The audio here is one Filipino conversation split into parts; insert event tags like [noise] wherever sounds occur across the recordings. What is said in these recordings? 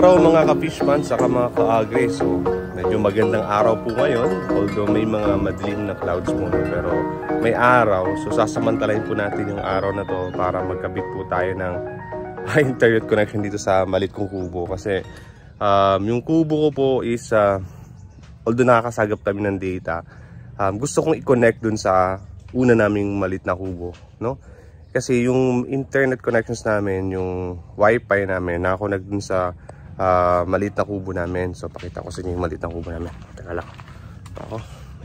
araw mga ka-fishman sa mga ka-agri. So medyo magandang araw po ngayon although may mga madilim na clouds muna pero may araw. So sasamantalahin po natin yung araw na to para magkabit po tayo ng [laughs] internet connection dito sa malit kong kubo kasi um, yung kubo ko po is uh, although nakakasagap kami ng data um, gusto kong i-connect dun sa una naming malit na kubo no? kasi yung internet connections namin, yung wifi namin, ako dun sa uh, maliit na kubo namin. So pakita ko sa inyo yung maliit na kubo namin. Teka lang. Ako.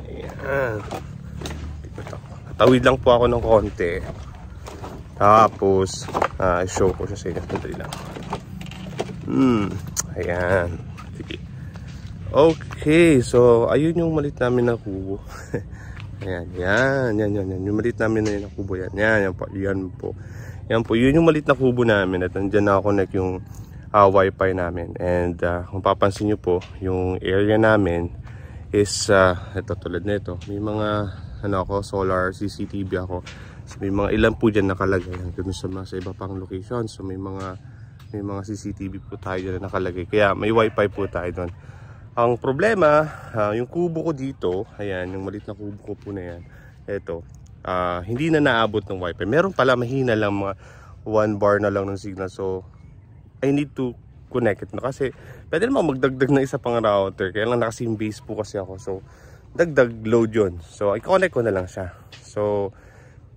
Ayan. Tawid lang po ako ng konti. Tapos, uh, ah, show ko siya sa inyo. Sandali lang. Hmm. Ayan. Sige. Okay. So, ayun yung maliit namin na kubo. [laughs] Ayan, yan, yan, yan, yan. Yung malit namin na yun na kubo, yan, yan, yan po, yan po. Yan po, yun yung maliit na kubo namin at nandyan na ako nag yung uh, wifi namin and uh, kung papansin nyo po yung area namin is uh, ah, ito tulad nito may mga ano ako solar CCTV ako so, may mga ilan po dyan nakalagay hanggang sa mga sa iba pang location so may mga may mga CCTV po tayo dyan na nakalagay kaya may wifi po tayo doon ang problema uh, yung kubo ko dito ayan yung malit na kubo ko po na yan ito uh, hindi na naabot ng wifi meron pala mahina lang mga 1 bar na lang ng signal so I need to connect it na kasi pwede naman magdagdag na isa pang router kaya lang nakasim base po kasi ako so dagdag load yon so i-connect ko na lang siya so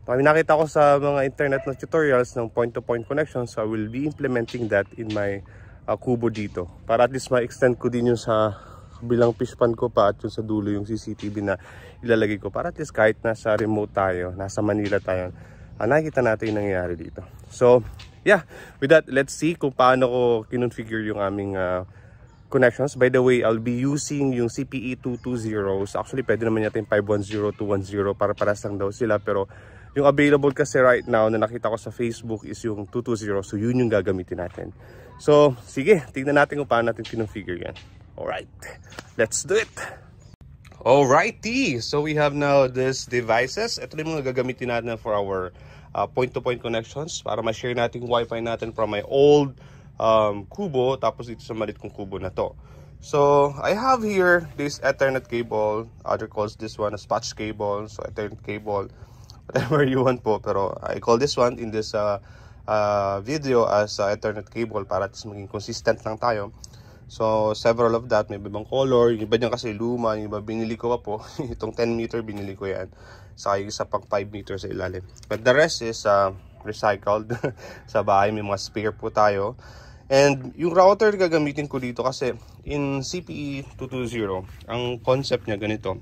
kami nakita ko sa mga internet na tutorials ng point to point connection so I will be implementing that in my uh, kubo dito para at least ma-extend ko din yung sa bilang fishpan ko pa at yung sa dulo yung CCTV na ilalagay ko para at least kahit nasa remote tayo, nasa Manila tayo, ah, nakikita natin yung nangyayari dito. So, yeah, with that, let's see kung paano ko kinonfigure yung aming uh, connections. By the way, I'll be using yung CPE 220. So actually, pwede naman yata yung 510210 para paras lang daw sila. Pero yung available kasi right now na nakita ko sa Facebook is yung 220. So yun yung gagamitin natin. So sige, tignan natin kung paano natin kinonfigure yan. Alright, let's do it! Alrighty, so we have now these devices. Ito na yung mga gagamitin natin for our Uh, point-to-point uh, -point connections para ma-share natin yung wifi natin from my old um, kubo tapos dito sa malit kong kubo na to. So, I have here this Ethernet cable. Other calls this one as patch cable. So, Ethernet cable. Whatever you want po. Pero, I call this one in this uh, uh, video as uh, Ethernet cable para at maging consistent lang tayo. So, several of that. May ibang color. Yung iba niyan kasi luma. Yung iba binili ko pa po. [laughs] Itong 10 meter binili ko yan sa yung sa pang 5 meters sa ilalim. But the rest is uh, recycled [laughs] sa bahay. May mga spare po tayo. And yung router gagamitin ko dito kasi in CPE 220, ang concept niya ganito.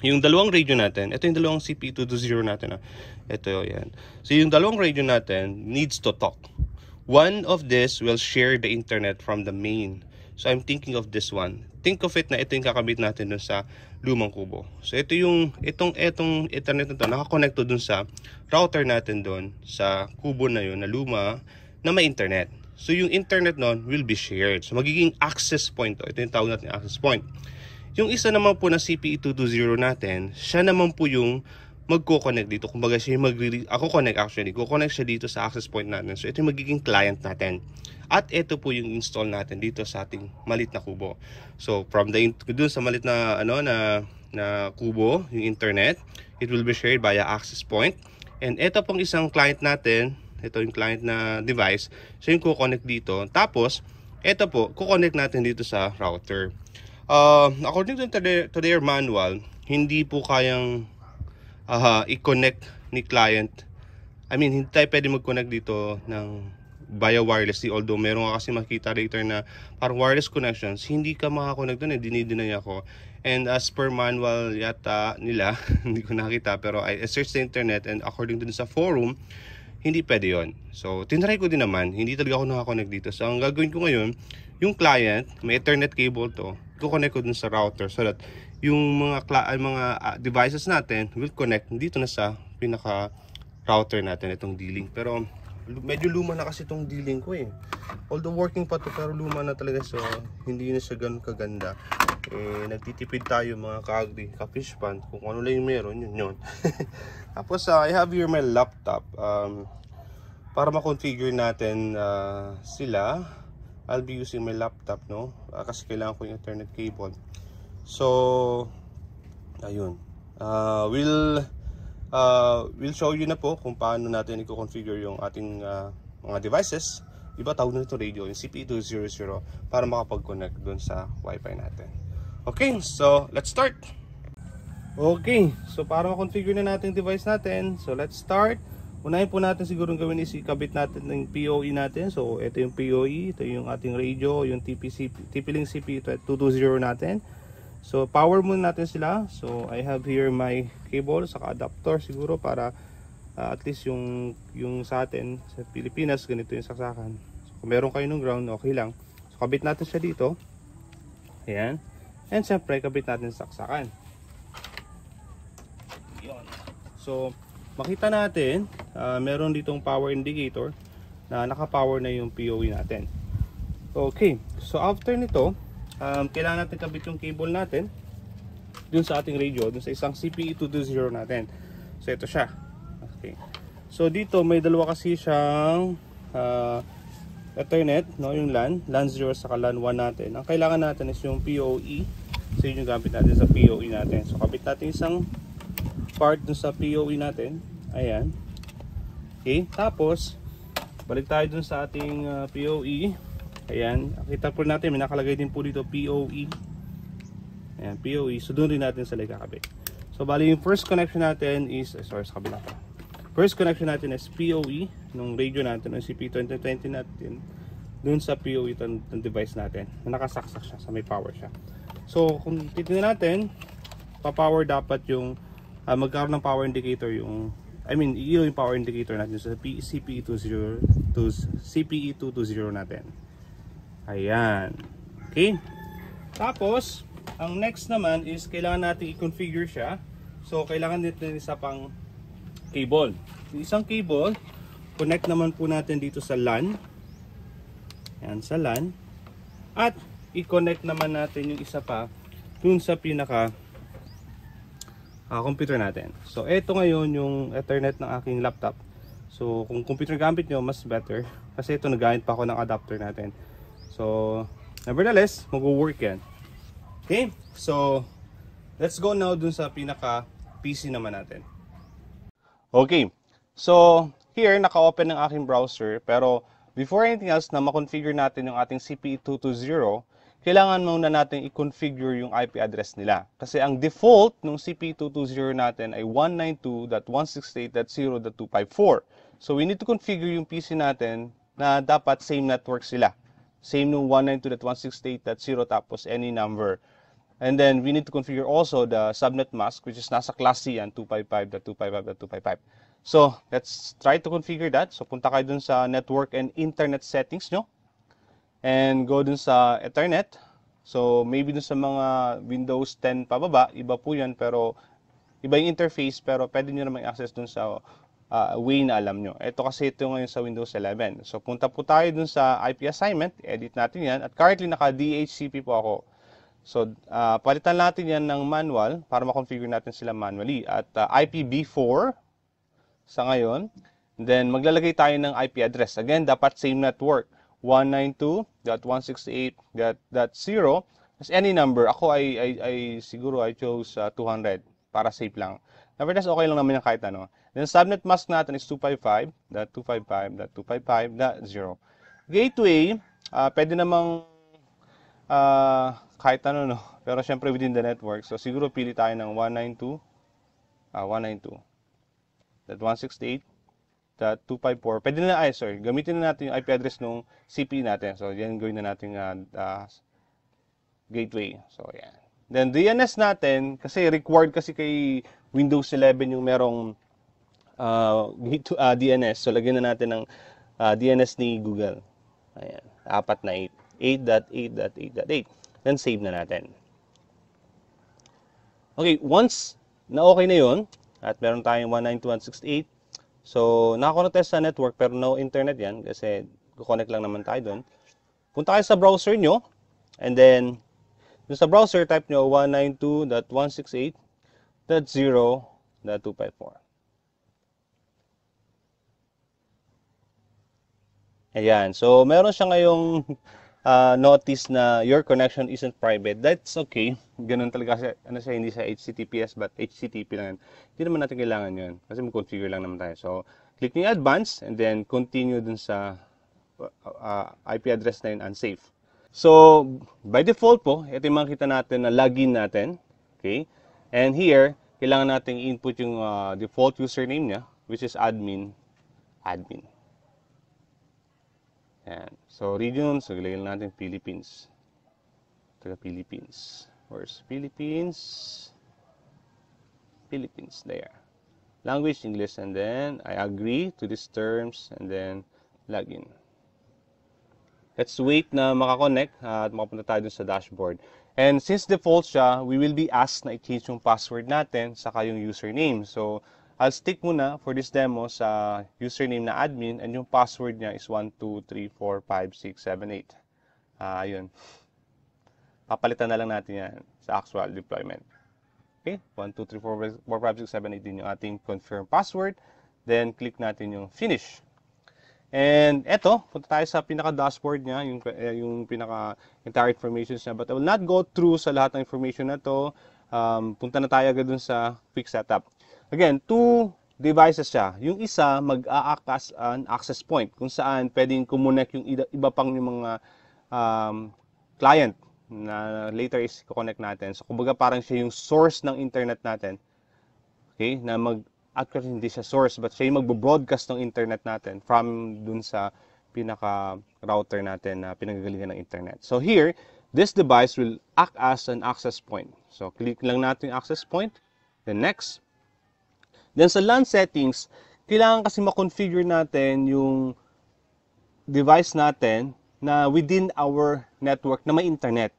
Yung dalawang radio natin, ito yung dalawang CPE 220 natin. Ah. Ito, yan. So yung dalawang radio natin needs to talk. One of this will share the internet from the main. So I'm thinking of this one. Think of it na ito yung kakabit natin dun sa lumang kubo. So ito yung, itong, itong ethernet na to, nakakonekto dun sa router natin dun sa kubo na yun na luma na may internet. So yung internet nun will be shared. So magiging access point to. Ito yung tawag natin access point. Yung isa naman po na CPE220 natin, siya naman po yung magko-connect dito. Kumbaga siya mag ako connect actually. Ko-connect siya dito sa access point natin. So ito yung magiging client natin. At ito po yung install natin dito sa ating malit na kubo. So from the doon sa malit na ano na na kubo, yung internet, it will be shared via access point. And ito pong isang client natin, ito yung client na device, siya yung ko-connect dito. Tapos ito po, ko-connect natin dito sa router. Uh, according to, the, to their manual, hindi po kayang uh, i-connect ni client. I mean, hindi tayo pwede mag-connect dito ng via wireless. although meron ka kasi makita later na parang wireless connections hindi ka makakonect doon eh dinideny ako and as per manual yata nila [laughs] hindi ko nakita pero I searched the internet and according to sa forum hindi pwede yon so tinry ko din naman hindi talaga ako nakakonect dito so ang gagawin ko ngayon yung client may ethernet cable to kukonect ko dun sa router so that yung mga mga ah, devices natin will connect dito na sa pinaka router natin itong D-Link. Pero medyo luma na kasi itong D-Link ko eh. Although working pa to pero luma na talaga so hindi na siya ganun kaganda. Eh nagtitipid tayo mga kagdi kaagri, kapishpan kung ano lang yung meron yun yun. [laughs] Tapos uh, I have here my laptop um, para ma natin uh, sila. I'll be using my laptop no uh, kasi kailangan ko yung internet cable. So, ayun. Uh, we'll, uh, we'll show you na po kung paano natin i-configure yung ating uh, mga devices. Iba tawag na ito radio, yung CP200 para makapag-connect dun sa wifi natin. Okay, so let's start! Okay, so para ma-configure na natin yung device natin, so let's start. Unahin po natin siguro gawin is ikabit natin ng POE natin. So, ito yung POE, ito yung ating radio, yung TP-Link CP220 natin. So power muna natin sila. So I have here my cable sa adapter siguro para uh, at least yung yung sa atin sa Pilipinas ganito yung saksakan. So kung meron kayo ng ground okay lang. So kabit natin siya dito. Ayan. And syempre kabit natin sa saksakan. Yun. So makita natin uh, meron ditong power indicator na naka-power na yung POE natin. Okay. So after nito um, kailangan natin kabit yung cable natin dun sa ating radio, dun sa isang CPE220 natin. So ito siya. Okay. So dito may dalawa kasi siyang uh, Ethernet, no, yung LAN, LAN 0 sa LAN 1 natin. Ang kailangan natin is yung PoE. So yun yung gamit natin sa PoE natin. So kabit natin isang part dun sa PoE natin. Ayan. Okay, tapos balik tayo dun sa ating uh, ah, PoE. Ayan, kita po natin, may nakalagay din po dito POE. Ayan, POE. So, doon rin natin sa kakabit. So, bali yung first connection natin is, sorry, sa kabila pa. First connection natin is POE, nung radio natin, nung CP2020 natin, doon sa POE ng device natin, na nakasaksak siya, sa may power siya. So, kung titignan natin, pa-power dapat yung, uh, magkaroon ng power indicator yung, I mean, yun yung power indicator natin sa so, CPE20 CPE220 natin. Ayan. Okay. Tapos, ang next naman is kailangan natin i-configure siya. So, kailangan natin isa pang cable. Yung isang cable, connect naman po natin dito sa LAN. Ayan, sa LAN. At, i-connect naman natin yung isa pa dun sa pinaka uh, computer natin. So, eto ngayon yung Ethernet ng aking laptop. So, kung computer gamit nyo, mas better. Kasi ito, nagamit pa ako ng adapter natin. So, nevertheless, mag-work yan. Okay? So, let's go now dun sa pinaka PC naman natin. Okay. So, here, naka-open ng aking browser. Pero, before anything else na ma-configure natin yung ating CPE220, kailangan muna natin i-configure yung IP address nila. Kasi ang default ng CPE 220 natin ay 192.168.0.254. So we need to configure yung PC natin na dapat same network sila same nung 192.168.0 tapos any number. And then we need to configure also the subnet mask which is nasa class C yan, 255.255.255. So let's try to configure that. So punta kayo dun sa network and internet settings nyo and go dun sa Ethernet. So maybe dun sa mga Windows 10 pababa, iba po yan pero iba yung interface pero pwede nyo naman access dun sa uh, way na alam nyo. Ito kasi ito ngayon sa Windows 11. So punta po tayo dun sa IP assignment, edit natin yan. At currently naka DHCP po ako. So uh, palitan natin yan ng manual para makonfigure natin sila manually. At uh, ah, IPv4 sa ngayon. Then maglalagay tayo ng IP address. Again, dapat same network. 192.168.0 as any number. Ako ay, ay, ay siguro I chose uh, 200 para safe lang. Nevertheless, okay lang naman yan kahit ano. Then subnet mask natin is 255.255.255.0. Gateway, uh, pwede namang uh, kahit ano no, pero syempre within the network. So siguro pili tayo ng 192 uh, 192. That 168 that 254. Pwede na ay sorry, gamitin na natin yung IP address ng CP natin. So yan gawin na natin uh, uh, gateway. So yan. Then DNS natin kasi required kasi kay Windows 11 yung merong uh, to, uh, ah, DNS. So, lagyan na natin ng uh, ah, DNS ni Google. Ayan. 4 na 8. 8.8.8.8. Then, save na natin. Okay, once na okay na yon at meron tayong 192.168, so na test sa network pero no internet yan kasi connect lang naman tayo doon. Punta kayo sa browser nyo and then dun sa browser type nyo 192.168.0.254. Ayan. So, meron siya ngayong uh, notice na your connection isn't private. That's okay. Ganun talaga siya, ano siya, hindi siya HTTPS but HTTP lang Hindi naman natin kailangan yun kasi mag-configure lang naman tayo. So, click niyo advance and then continue dun sa uh, ah, IP address na yun unsafe. So, by default po, ito yung makita natin na login natin. Okay? And here, kailangan nating input yung uh, default username niya, which is admin. Admin. Ayan. So, regions, so ilagay natin Philippines. Taga Philippines. Where's Philippines? Philippines, there. Language, English, and then I agree to these terms, and then login. Let's wait na makakonect ah, at makapunta tayo dun sa dashboard. And since default siya, we will be asked na i-change yung password natin saka yung username. So, I'll stick muna for this demo sa username na admin and yung password niya is 123456778. Ah, uh, yun. Papalitan na lang natin yan sa actual deployment. Okay, 123456778 din yung ating confirm password. Then, click natin yung finish. And eto, punta tayo sa pinaka-dashboard niya, yung, eh, yung pinaka-entire information niya. But I will not go through sa lahat ng information na to. Um, punta na tayo agad dun sa quick setup. Again, two devices siya. Yung isa mag-act as an access point kung saan pwedeng kumonek yung iba pang yung mga um, client na later is connect natin. So kumbaga parang siya yung source ng internet natin. Okay? Na mag actually hindi siya source but siya yung magbo-broadcast ng internet natin from dun sa pinaka router natin na pinagagalingan ng internet. So here, this device will act as an access point. So click lang natin access point, then next, Then sa LAN settings, kailangan kasi ma-configure natin yung device natin na within our network na may internet.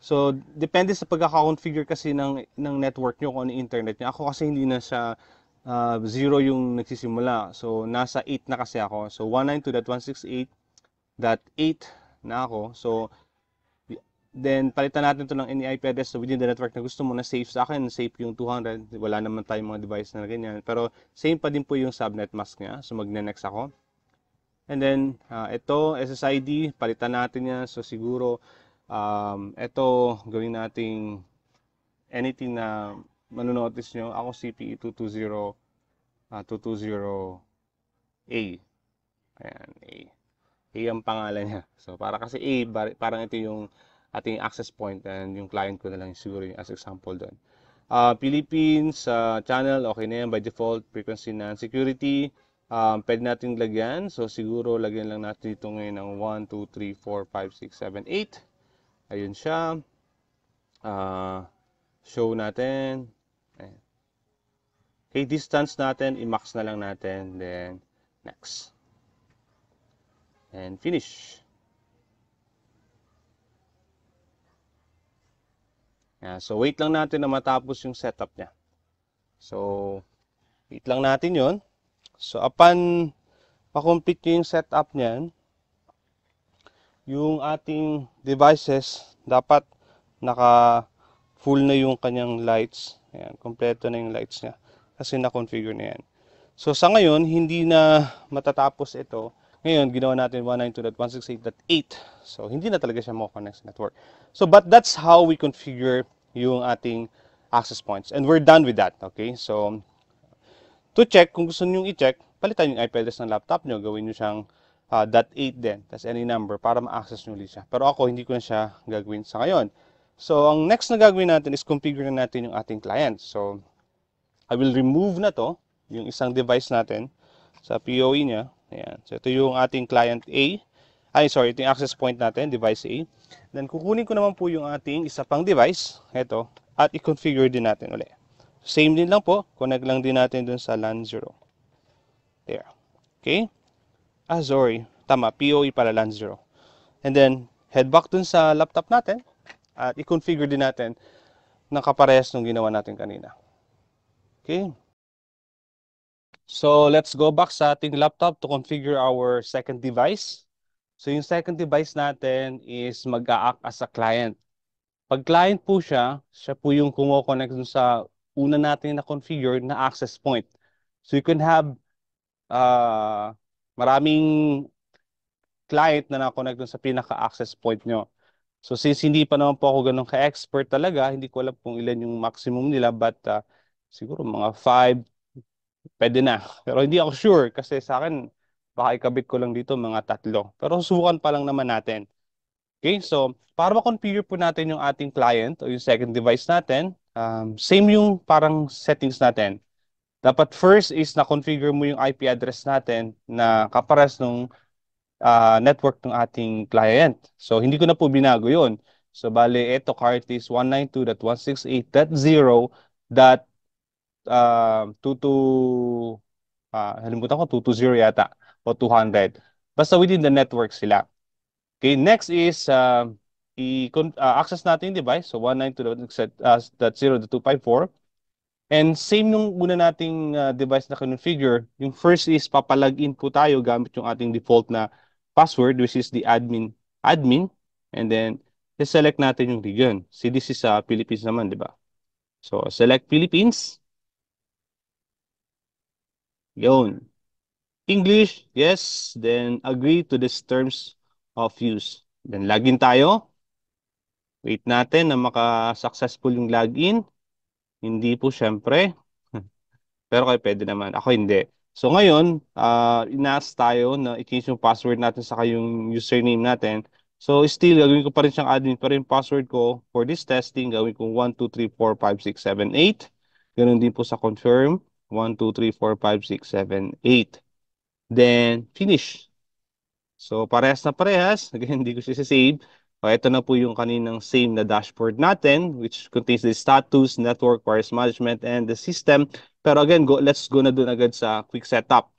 So, depende sa pagkaka-configure kasi ng, ng network nyo kung ano internet nyo. Ako kasi hindi na siya uh, zero yung nagsisimula. So, nasa 8 na kasi ako. So, 192.168.8 na ako. So, Then, palitan natin ito ng e IP address so within the network na gusto mo na safe sa akin, safe yung 200. Wala naman tayong mga device na ganyan. Pero, same pa din po yung subnet mask niya. So, magne-next ako. And then, uh, ito, SSID, palitan natin yan. So, siguro, um, ito, gawin nating anything na manonotice nyo. Ako, CPE 220, uh, 220A. Ayan, A. A ang pangalan niya. So, para kasi A, parang ito yung ating access point and yung client ko na lang siguro yung as example doon. Uh, ah, Philippines, uh, channel, okay na yan by default, frequency na security, um, pwede natin lagyan. So, siguro lagyan lang natin ito ngayon ng 1, 2, 3, 4, 5, 6, 7, 8. Ayun siya. Uh, show natin. Ayan. Okay, distance natin, i-max na lang natin. Then, next. And finish. Yan. So, wait lang natin na matapos yung setup niya. So, wait lang natin yon So, upon makomplete nyo yung setup niyan, yung ating devices, dapat naka full na yung kanyang lights. Ayun, kumpleto na yung lights niya. Kasi na-configure na yan. So, sa ngayon, hindi na matatapos ito ngayon, ginawa natin 192.168.8. So, hindi na talaga siya makakonect sa network. So, but that's how we configure yung ating access points. And we're done with that. Okay? So, to check, kung gusto nyo i-check, palitan yung IP address ng laptop nyo. Gawin nyo siyang uh, ah, .8 din. Tapos any number para ma-access nyo ulit siya. Pero ako, hindi ko na siya gagawin sa ngayon. So, ang next na gagawin natin is configure na natin yung ating client. So, I will remove na to, yung isang device natin sa POE niya. Ayan. So, ito yung ating client A. Ay, sorry, ito yung access point natin, device A. Then, kukunin ko naman po yung ating isa pang device, ito, at i-configure din natin ulit. Same din lang po, connect lang din natin dun sa LAN 0. There. Okay? Ah, sorry. Tama, POE para LAN 0. And then, head back dun sa laptop natin at i-configure din natin ng kaparehas nung ginawa natin kanina. Okay? So let's go back sa ating laptop to configure our second device. So yung second device natin is mag-a-act as a client. Pag client po siya, siya po yung kumo-connect sa una natin na configure na access point. So you can have uh, maraming client na na-connect dun sa pinaka-access point nyo. So since hindi pa naman po ako ganun ka-expert talaga, hindi ko alam kung ilan yung maximum nila but uh, siguro mga 5 pwede na. Pero hindi ako sure kasi sa akin, baka ikabit ko lang dito mga tatlo. Pero susukan pa lang naman natin. Okay, so para ma-configure po natin yung ating client o yung second device natin, um, same yung parang settings natin. Dapat first is na-configure mo yung IP address natin na kapares nung uh, network ng ating client. So hindi ko na po binago yun. So bali, ito currently is 192.168.0 uh, um, 2 to uh, ah, halimutan ko 2 to 0 yata o 200. Basta within the network sila. Okay, next is uh, um, ah, i-access natin yung device. So 192.0.254. Ah, and same nung una nating uh, device na configure, yung first is papalag-in po tayo gamit yung ating default na password which is the admin admin and then select natin yung region. See, this is sa uh, Philippines naman, di ba? So, select Philippines. Yon. English, yes. Then agree to this terms of use. Then login tayo. Wait natin na makasuccessful yung login. Hindi po syempre. [laughs] Pero kayo pwede naman. Ako hindi. So ngayon, uh, ah, inas tayo na i-change yung password natin sa yung username natin. So still, gagawin ko pa rin siyang admin pa rin password ko for this testing. Gawin ko 1, 2, 3, 4, 5, 6, 7, 8. Ganun din po sa confirm. 1, 2, 3, 4, 5, 6, 7, 8. Then, finish. So, parehas na parehas. [laughs] Again, hindi ko siya save. O, ito na po yung kaninang same na dashboard natin, which contains the status, network, virus management, and the system. Pero again, go, let's go na dun agad sa quick setup.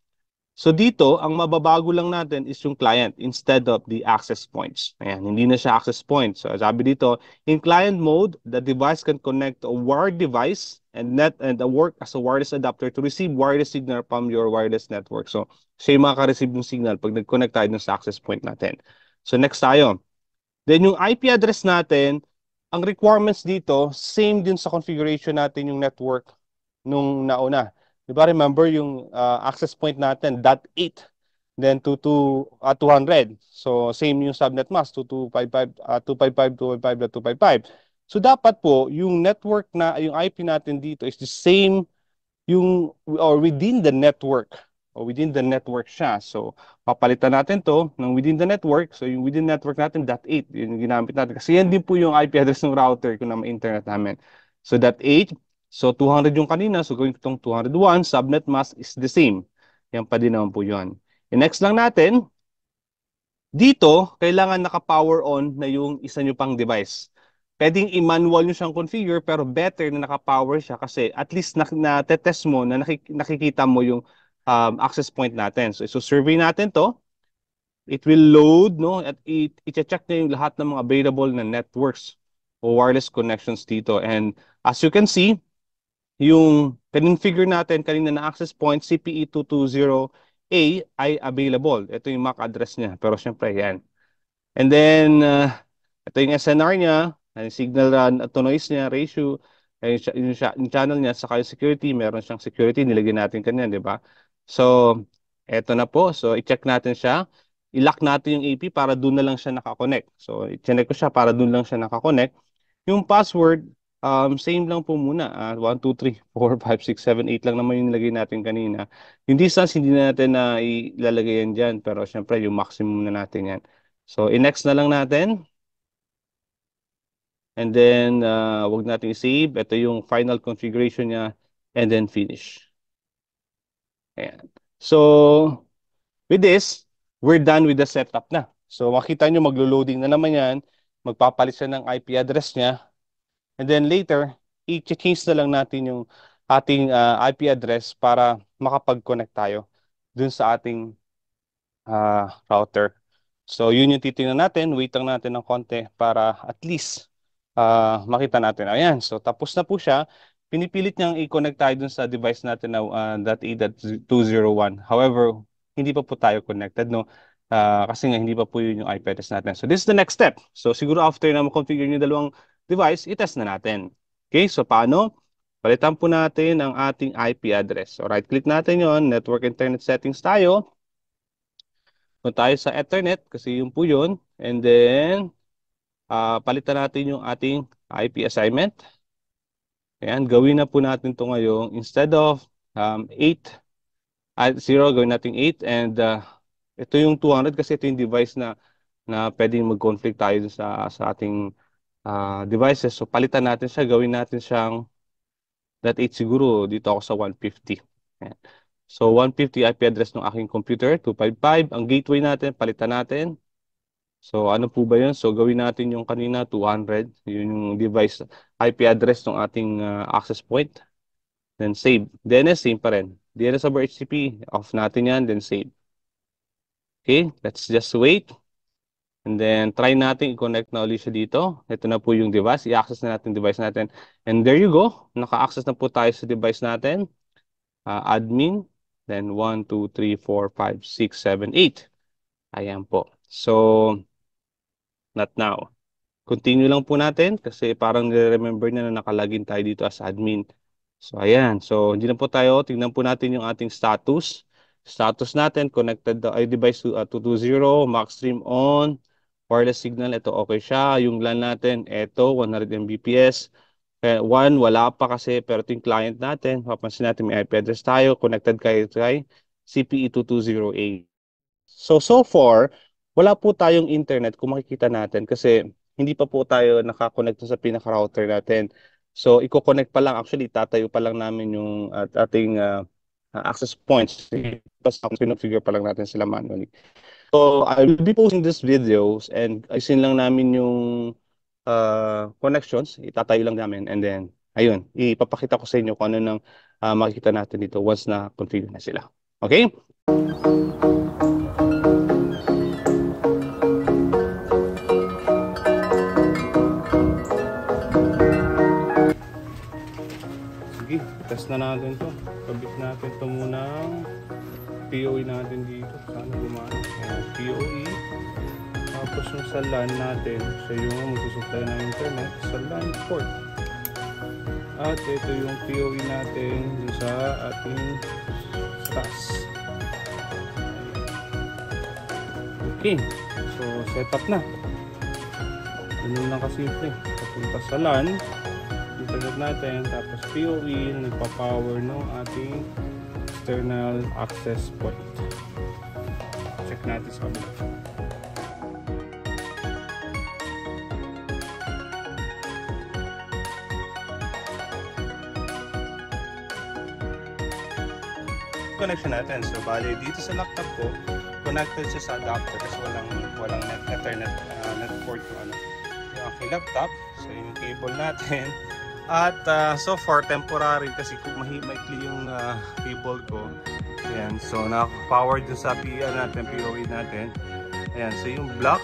So dito, ang mababago lang natin is yung client instead of the access points. Ayan, hindi na siya access point. So sabi dito, in client mode, the device can connect a wired device and net and work as a wireless adapter to receive wireless signal from your wireless network. So siya yung makaka-receive ng signal pag nag-connect tayo sa access point natin. So next tayo. Then yung IP address natin, ang requirements dito, same din sa configuration natin yung network nung nauna. Di ba remember yung uh, access point natin, dot 8, then to, to uh, 200. So same yung subnet mask, 2255, uh, 255, 255, 255. So dapat po yung network na yung IP natin dito is the same yung or within the network or within the network siya. So papalitan natin to ng within the network. So yung within network natin .8 yung ginamit natin kasi yan din po yung IP address ng router kung na may internet namin. So .8 So 200 yung kanina, so gawin ko itong 201, subnet mask is the same. Yan pa din naman po yun. And next lang natin, dito, kailangan naka-power on na yung isa nyo pang device. Pwedeng i-manual nyo siyang configure pero better na naka-power siya kasi at least na-test mo na nakik nakikita mo yung um, access point natin. So, so survey natin to. It will load, no? At i-check na yung lahat ng mga available na networks o wireless connections dito. And as you can see, yung figure natin kanina na access point CPE220A ay available. Ito yung MAC address niya. Pero syempre, yan. And then, uh, ito yung SNR niya, yung signal run at noise niya, ratio, yung, yung channel niya, saka yung security, meron siyang security, nilagyan natin kanya, di ba? So, ito na po. So, i-check natin siya. I-lock natin yung AP para doon na lang siya nakakonect. So, i-check ko siya para doon lang siya nakakonect. Yung password, Um, same lang po muna. Uh, 1, 2, 3, 4, 5, 6, 7, 8 lang naman yung nilagay natin kanina. Yung distance, hindi na natin na uh, ilalagay yan dyan. Pero syempre, yung maximum na natin yan. So, in-next na lang natin. And then, uh, wag natin i-save. Ito yung final configuration niya. And then, finish. Ayan. So, with this, we're done with the setup na. So, makita nyo, maglo-loading na naman yan. Magpapalit siya ng IP address niya. And then later, i-change na lang natin yung ating uh, ah, IP address para makapag-connect tayo dun sa ating uh, router. So yun yung titingnan natin, wait lang natin ng konti para at least uh, makita natin. Ayan, so tapos na po siya. Pinipilit niyang i-connect tayo dun sa device natin na uh, .e.201. However, hindi pa po tayo connected, no? Uh, kasi nga hindi pa po yun yung IP address natin. So this is the next step. So siguro after na ma-configure yung dalawang device, itest na natin. Okay, so paano? Palitan po natin ang ating IP address. So right-click natin yon Network Internet Settings tayo. Punta tayo sa Ethernet kasi yun po yun. And then, uh, palitan natin yung ating IP assignment. Ayan, gawin na po natin to ngayon. instead of um, 8 at 0, gawin natin 8 and uh, ito yung 200 kasi ito yung device na na pwedeng mag-conflict tayo sa, sa ating uh, devices. So palitan natin siya, gawin natin siyang that 8 siguro dito ako sa 150. Ayan. So 150 IP address ng aking computer, 255. Ang gateway natin, palitan natin. So ano po ba yun? So gawin natin yung kanina 200, yun yung device IP address ng ating uh, access point. Then save. DNS, same pa rin. DNS over HTTP, off natin yan, then save. Okay, let's just wait. And then, try natin i-connect na ulit siya dito. Ito na po yung device. I-access na natin yung device natin. And there you go. Naka-access na po tayo sa device natin. Uh, admin. Then, 1, 2, 3, 4, 5, 6, 7, 8. Ayan po. So, not now. Continue lang po natin kasi parang nire-remember na na nakalagin tayo dito as admin. So, ayan. So, hindi na po tayo. Tingnan po natin yung ating status. Status natin, connected the device to, to 2.0, max stream on, wireless signal, ito okay siya. Yung LAN natin, ito, 100 Mbps. Kaya eh, one, wala pa kasi, pero ito yung client natin. Papansin natin, may IP address tayo, connected kayo kay CPE2208. So, so far, wala po tayong internet kung makikita natin kasi hindi pa po tayo nakakonect sa pinaka-router natin. So, i-connect pa lang. Actually, tatayo pa lang namin yung at ating uh, access points. Basta configure pa lang natin sila manually. So, I will be posting these videos and ayusin lang namin yung uh, connections. Itatayo lang namin and then, ayun, ipapakita ko sa inyo kung ano nang uh, makikita natin dito once na configure na sila. Okay? Sige, test na natin to. Kabit natin to muna POE natin dito. Sana gumana. Oh, POE. Tapos yung sa LAN natin. So yung magsusupply ng internet sa LAN port. At ito yung POE natin sa ating SAS. Okay. So set up na. Ganun lang kasimple. Papunta sa LAN. Internet natin. Tapos POE. Nagpa-power ng ating external access point check natin sa kabila connection natin. So, bali, dito sa laptop ko, connected siya sa adapter kasi walang, walang net, ethernet uh, net port yung ano, yung aking laptop. So, yung cable natin, at uh, so far, temporary kasi kung maikli yung uh, cable ko. Ayan, so nakapower dun sa PIA natin, POE natin. Ayan, so yung block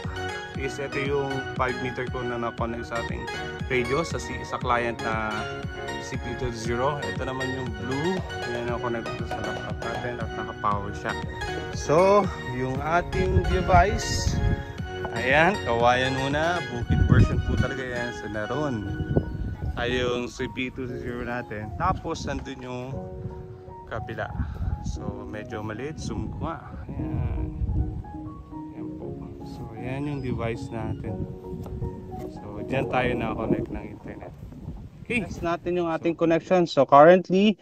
is ito yung 5 meter ko na na-connect sa ating radio sa, sa client na CP20. Ito naman yung blue na na-connect ko sa laptop natin at naka-power siya. So, yung ating device, ayan, kawayan muna, bukit version po talaga yan sa Naron ay yung CP260 natin tapos nandun yung kabila so medyo maliit zoom ko nga ayan. ayan po so ayan yung device natin so dyan tayo na connect ng internet okay test natin yung ating connection so currently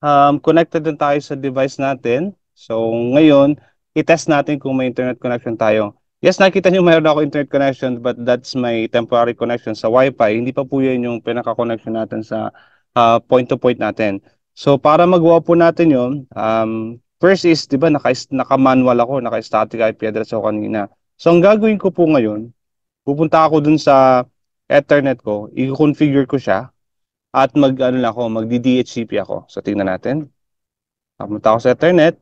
um, connected din tayo sa device natin so ngayon i-test natin kung may internet connection tayo Yes, nakita nyo mayroon ako internet connection but that's my temporary connection sa Wi-Fi. Hindi pa po yun yung pinaka-connection natin sa point-to-point ah, uh, -point natin. So para magawa po natin yun, um, first is, di ba, naka-manual naka ako, naka-static IP address ako kanina. So ang gagawin ko po ngayon, pupunta ako dun sa Ethernet ko, i-configure ko siya at mag, ano lang ako, mag-DHCP ako. So tingnan natin. Pumunta ako sa Ethernet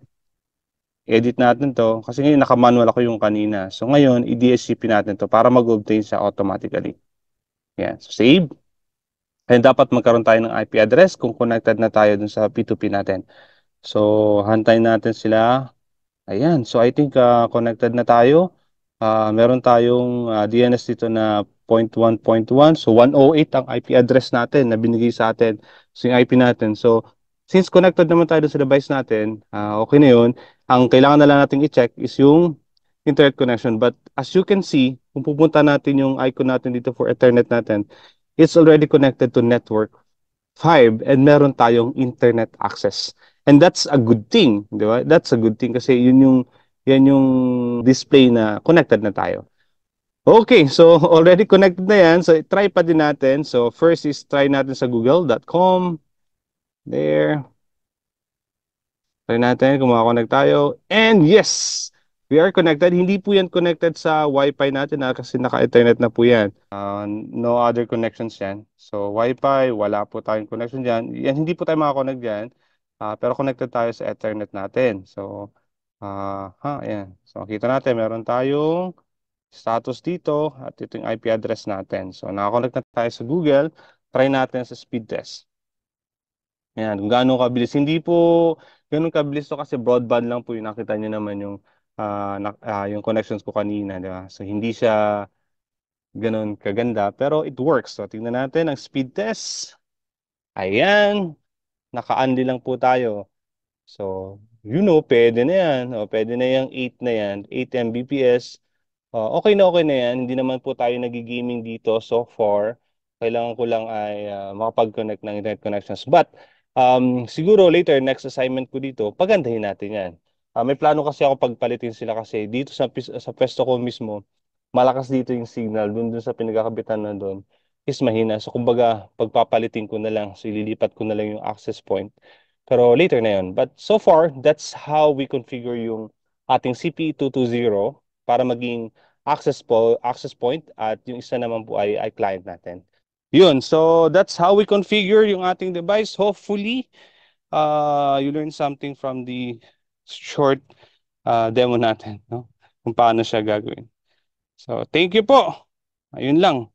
edit natin to kasi ngayon naka-manual ako yung kanina. So ngayon, i-DSCP natin to para mag-obtain sa automatically. Yan. So save. And dapat magkaroon tayo ng IP address kung connected na tayo dun sa P2P natin. So hantayin natin sila. Ayan. So I think uh, connected na tayo. Uh, meron tayong uh, ah, DNS dito na 0.1.1. So 108 ang IP address natin na binigay sa atin. So yung IP natin. So since connected naman tayo sa device natin, uh, okay na yun. Ang kailangan na lang natin i-check is yung internet connection. But as you can see, kung pupunta natin yung icon natin dito for Ethernet natin, it's already connected to network 5 and meron tayong internet access. And that's a good thing, di ba? That's a good thing kasi yun yung yan yung display na connected na tayo. Okay, so [laughs] already connected na yan. So try pa din natin. So first is try natin sa google.com. There. Try natin, kumakonect tayo. And yes! We are connected. Hindi po yan connected sa Wi-Fi natin ha, ah, kasi naka-internet na po yan. Uh, no other connections yan. So, Wi-Fi, wala po tayong connection dyan. Yan, hindi po tayo makakonect dyan. Uh, pero connected tayo sa Ethernet natin. So, uh, ha, ayan. So, makita natin, meron tayong status dito at ito yung IP address natin. So, nakakonect na tayo sa Google. Try natin sa speed test. Ayan, kung gaano kabilis. Hindi po ganun kabilis to kasi broadband lang po yung nakita niyo naman yung uh, na, uh, yung connections ko kanina, di ba? So hindi siya ganun kaganda pero it works. So tingnan natin ang speed test. Ayan, naka-unli lang po tayo. So, you know, pwede na yan. O, pwede na yung 8 na yan, 8 Mbps. O, okay na okay na yan. Hindi naman po tayo nagigaming dito so far. Kailangan ko lang ay uh, makapag-connect ng internet connections. But, Um, siguro later, next assignment ko dito, pagandahin natin yan. Uh, may plano kasi ako pagpalitin sila kasi dito sa, sa pwesto ko mismo, malakas dito yung signal, dun dun sa pinagkakabitan na dun is mahina. So kumbaga, pagpapalitin ko na lang, so ililipat ko na lang yung access point. Pero later na yun. But so far, that's how we configure yung ating CPE220 para maging access, po, access point at yung isa naman po ay, ay client natin. Yun, so that's how we configure yung ating device. Hopefully, uh, you learn something from the short uh, demo natin, no? Kung paano siya gagawin. So, thank you po. Ayun lang.